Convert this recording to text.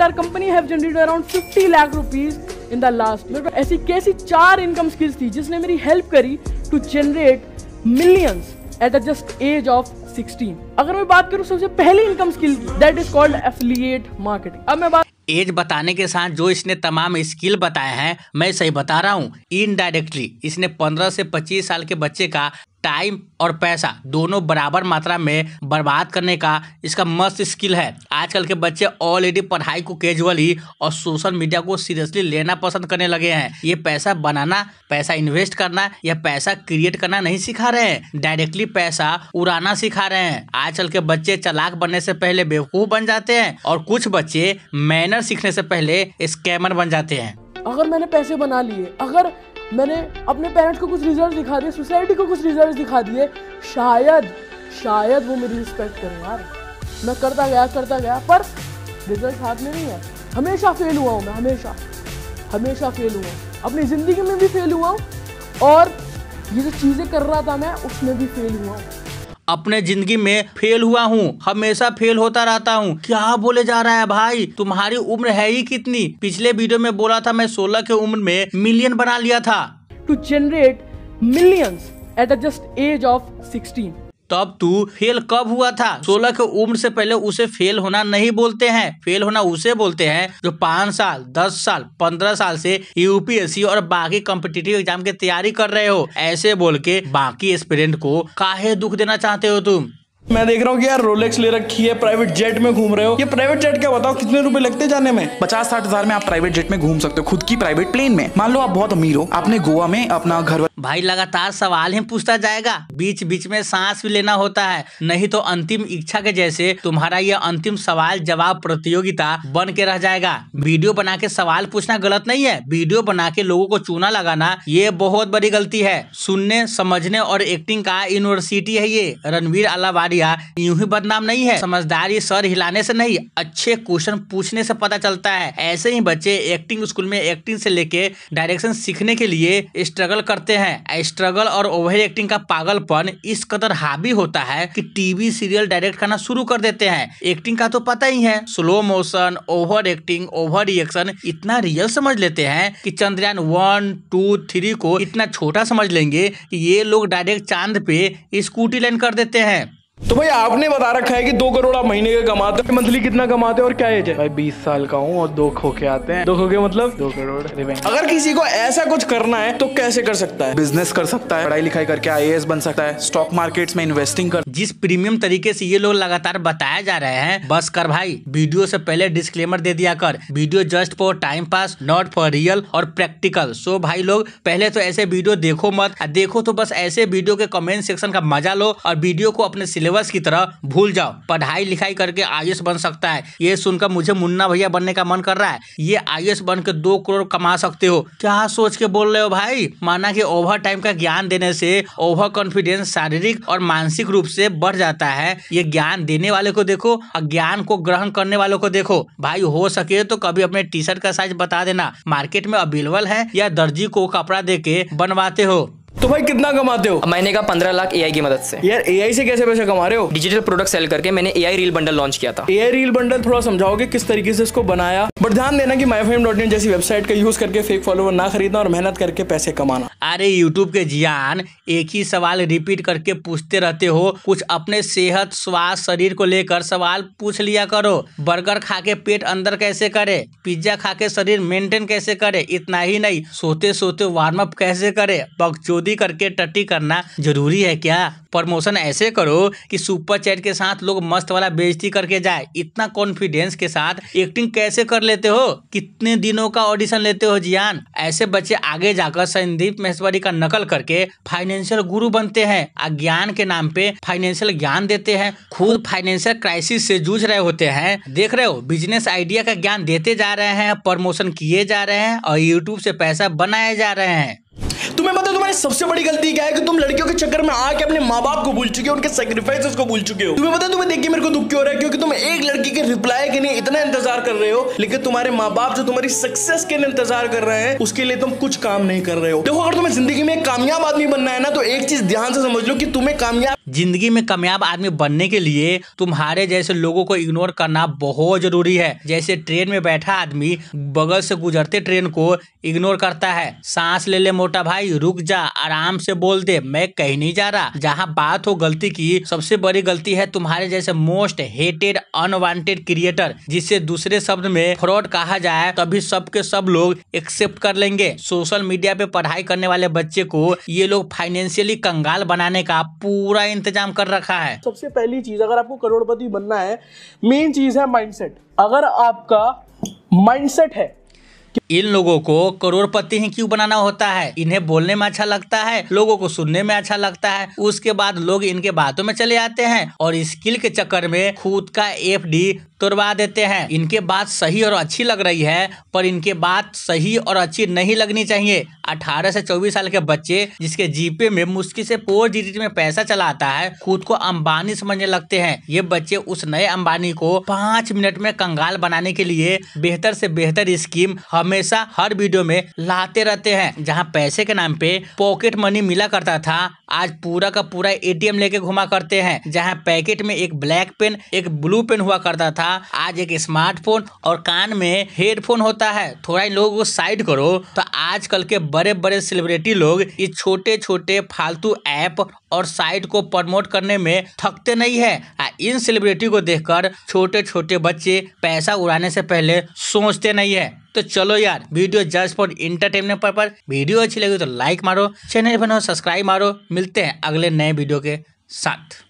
our company have generated around 50 lakh rupees in the last year. aisi kaisi char income skills thi jisne meri help kari to generate millions at the just age of 16. agar main baat karu sabse pehli income skill that is called affiliate marketing. ab main बात age बताने के साथ जो इसने तमाम skill बताए हैं मैं सही बता रहा हूँ इनडायरेक्टली इसने पंद्रह से पच्चीस साल के बच्चे का टाइम और पैसा दोनों बराबर मात्रा में बर्बाद करने का इसका मस्त स्किल है आजकल के बच्चे ऑलरेडी पढ़ाई को कैजुअली और सोशल मीडिया को सीरियसली लेना पसंद करने लगे हैं ये पैसा बनाना पैसा इन्वेस्ट करना या पैसा क्रिएट करना नहीं सिखा रहे हैं डायरेक्टली पैसा उड़ाना सिखा रहे हैं आजकल के बच्चे चलाक बनने से पहले बेवकूफ बन जाते हैं और कुछ बच्चे मैनर डिजाइनर सीखने से पहले स्कैमर बन जाते हैं अगर मैंने पैसे बना लिए अगर मैंने अपने पेरेंट्स को कुछ रिजल्ट दिखा दिए सोसाइटी को कुछ रिजल्ट दिखा दिए शायद शायद वो मेरी रिस्पेक्ट करें यार मैं करता गया करता गया पर रिजल्ट हाथ में नहीं है हमेशा फेल हुआ हूँ मैं हमेशा हमेशा फेल हुआ हूँ अपनी ज़िंदगी में भी फेल हुआ हूँ और ये जो चीज़ें कर रहा था मैं उसमें भी फेल हुआ हूँ अपने जिंदगी में फेल हुआ हूँ हमेशा फेल होता रहता हूँ क्या बोले जा रहा है भाई तुम्हारी उम्र है ही कितनी पिछले वीडियो में बोला था मैं सोलह के उम्र में मिलियन बना लिया था to generate millions at the just age of sixteen तब तू फेल कब हुआ था सोलह के उम्र से पहले उसे फेल होना नहीं बोलते हैं फेल होना उसे बोलते हैं जो पांच साल दस साल पंद्रह साल से यूपीएससी और बाकी कॉम्पिटेटिव एग्जाम की तैयारी कर रहे हो ऐसे बोल के बाकी स्टूडेंट को काहे दुख देना चाहते हो तुम मैं देख रहा हूँ कि यार रोलेक्स ले रखी है प्राइवेट जेट में घूम रहे हो ये प्राइवेट जेट क्या बताओ कितने रुपए लगते जाने में पचास साठ हजार में आप प्राइवेट जेट में घूम सकते हो खुद की प्राइवेट प्लेन में मान लो आप बहुत अमीर हो आपने गोवा में अपना घर भाई लगातार सवाल ही पूछता जाएगा बीच बीच में सांस भी लेना होता है नहीं तो अंतिम इच्छा के जैसे तुम्हारा यह अंतिम सवाल जवाब प्रतियोगिता बन के रह जाएगा वीडियो बना के सवाल पूछना गलत नहीं है वीडियो बना के लोगो को चूना लगाना ये बहुत बड़ी गलती है सुनने समझने और एक्टिंग का यूनिवर्सिटी है ये रणवीर अलावारिया यूँ ही बदनाम नहीं है समझदारी सर हिलाने से नहीं अच्छे क्वेश्चन पूछने से पता चलता है ऐसे ही बच्चे एक्टिंग स्कूल में एक्टिंग से लेके डायरेक्शन सीखने के लिए स्ट्रगल करते हैं है स्ट्रगल और ओवर एक्टिंग का पागलपन इस कदर हावी होता है कि टीवी सीरियल डायरेक्ट करना शुरू कर देते हैं एक्टिंग का तो पता ही है slow motion over acting over reaction इतना रियल समझ लेते हैं कि चंद्रयान वन टू थ्री को इतना छोटा समझ लेंगे कि ये लोग डायरेक्ट चांद पे स्कूटी लैंड कर देते हैं तो भाई आपने बता रखा है कि दो करोड़ आप महीने का कमाते हैं मंथली कितना कमाते हैं और क्या एज है भाई बीस साल का हूँ और दो खोके आते हैं दो खोके मतलब दो करोड़ अगर किसी को ऐसा कुछ करना है तो कैसे कर सकता है बिजनेस कर सकता है पढ़ाई लिखाई करके आई बन सकता है स्टॉक मार्केट में इन्वेस्टिंग कर जिस प्रीमियम तरीके ऐसी ये लोग लगातार बताया जा रहे हैं बस कर भाई वीडियो ऐसी पहले डिस्कलेमर दे दिया कर video just for time pass not for real और प्रैक्टिकल सो भाई लोग पहले तो ऐसे वीडियो देखो मत देखो तो बस ऐसे वीडियो के कमेंट सेक्शन का मजा लो और वीडियो को अपने सिलेबस की तरह भूल जाओ पढ़ाई लिखाई करके आई बन सकता है ये सुनकर मुझे मुन्ना भैया बनने का मन कर रहा है ये आई बन के दो करोड़ कमा सकते हो क्या सोच के बोल रहे हो भाई माना कि ओवर टाइम का ज्ञान देने से ओवर कॉन्फिडेंस शारीरिक और मानसिक रूप से बढ़ जाता है ये ज्ञान देने वाले को देखो और ज्ञान को ग्रहण करने वालों को देखो भाई हो सके तो कभी अपने टी शर्ट का साइज बता देना मार्केट में अवेलेबल है या दर्जी को कपड़ा दे के बनवाते हो तो भाई कितना कमाते हो महीने का पंद्रह लाख ए की मदद से यार ए से कैसे पैसे कमा रहे हो डिजिटल प्रोडक्ट सेल करके मैंने ए रील बंडल लॉन्च किया था ए रील बंडल थोड़ा समझाओगे किस तरीके से इसको बनाया बट ध्यान देना की माई जैसी वेबसाइट का यूज करके फेक फॉलोवर ना खरीदना और मेहनत करके पैसे कमाना अरे यूट्यूब के जियान एक ही सवाल रिपीट करके पूछते रहते हो कुछ अपने सेहत स्वास्थ्य शरीर को लेकर सवाल पूछ लिया करो बर्गर खा के पेट अंदर कैसे करे पिज्जा खा के शरीर मेंटेन कैसे करे इतना ही नहीं सोते सोते वार्म अप कैसे करे बगचौदी करके टट्टी करना जरूरी है क्या प्रमोशन ऐसे करो कि सुपर चैट के साथ लोग मस्त वाला बेजती करके जाए इतना कॉन्फिडेंस के साथ एक्टिंग कैसे कर लेते हो कितने दिनों का ऑडिशन लेते हो जियान ऐसे बच्चे आगे जाकर संदीप महेश्वरी का नकल करके फाइनेंशियल गुरु बनते हैं अज्ञान के नाम पे फाइनेंशियल ज्ञान देते हैं खुद फाइनेंशियल क्राइसिस से जूझ रहे होते हैं देख रहे हो बिजनेस आइडिया का ज्ञान देते जा रहे हैं प्रमोशन किए जा रहे हैं और यूट्यूब से पैसा बनाए जा रहे हैं सबसे बड़ी गलती क्या है कि तुम लड़कियों के चक्कर में आके अपने माँ बाप को भूल चुके हो उनके सेक्रीफाइस को भूल चुके हो तुम्हें पता तुम्हें देखिए मेरे को दुख क्यों हो रहा है क्योंकि तुम एक लड़की के रिप्लाई के लिए इतना इंतजार कर रहे हो लेकिन तुम्हारे माँ बाप जो तुम्हारी सक्सेस के लिए इंतजार कर रहे हैं उसके लिए तुम कुछ काम नहीं कर रहे हो देखो अगर तुम्हें जिंदगी में कामयाब आदमी बनना है ना तो एक चीज ध्यान से समझ लो कि तुम्हें कामयाब जिंदगी में कामयाब आदमी बनने के लिए तुम्हारे जैसे लोगों को इग्नोर करना बहुत जरूरी है जैसे ट्रेन में बैठा आदमी बगल से गुजरते ट्रेन को इग्नोर करता है सांस ले ले मोटा भाई रुक जा आराम से बोल दे मैं कहीं नहीं जा रहा जहाँ बात हो गलती की सबसे बड़ी गलती है तुम्हारे जैसे मोस्ट हेटेड अनवांटेड क्रिएटर जिसे दूसरे शब्द में फ्रॉड कहा जाए तभी सबके सब लोग एक्सेप्ट कर लेंगे सोशल मीडिया पे पढ़ाई करने वाले बच्चे को ये लोग फाइनेंशियली कंगाल बनाने का पूरा इंतजाम कर रखा है सबसे पहली चीज अगर आपको करोड़पति बनना है मेन चीज है माइंडसेट अगर आपका माइंडसेट है इन लोगों को करोड़पति ही क्यों बनाना होता है इन्हें बोलने में अच्छा लगता है लोगों को सुनने में अच्छा लगता है उसके बाद लोग इनके बातों में चले आते हैं और स्किल के चक्कर में खुद का एफ तोड़वा देते हैं इनके बात सही और अच्छी लग रही है पर इनके बात सही और अच्छी नहीं लगनी चाहिए 18 से 24 साल के बच्चे जिसके जीपे में मुश्किल से पोर डिजिट में पैसा चला आता है खुद को अंबानी समझने लगते हैं ये बच्चे उस नए अंबानी को पाँच मिनट में कंगाल बनाने के लिए बेहतर से बेहतर स्कीम हम हमेशा हर वीडियो में लाते रहते हैं जहाँ पैसे के नाम पे पॉकेट मनी मिला करता था आज पूरा का पूरा एटीएम लेके घुमा करते हैं जहां पैकेट में एक ब्लैक पेन एक ब्लू पेन हुआ करता था आज एक स्मार्टफोन और कान में हेडफोन होता है थोड़ा इन लोगों को साइड करो तो आजकल के बड़े बड़े सेलिब्रिटी लोग इस छोटे छोटे फालतू ऐप और साइट को प्रमोट करने में थकते नहीं है इन सेलिब्रिटी को देखकर छोटे छोटे बच्चे पैसा उड़ाने से पहले सोचते नहीं है तो चलो यार वीडियो जस्ट फॉर इंटरटेनमेंट पर, पर वीडियो अच्छी लगी तो लाइक मारो चैनल बनो सब्सक्राइब मारो मिलते हैं अगले नए वीडियो के साथ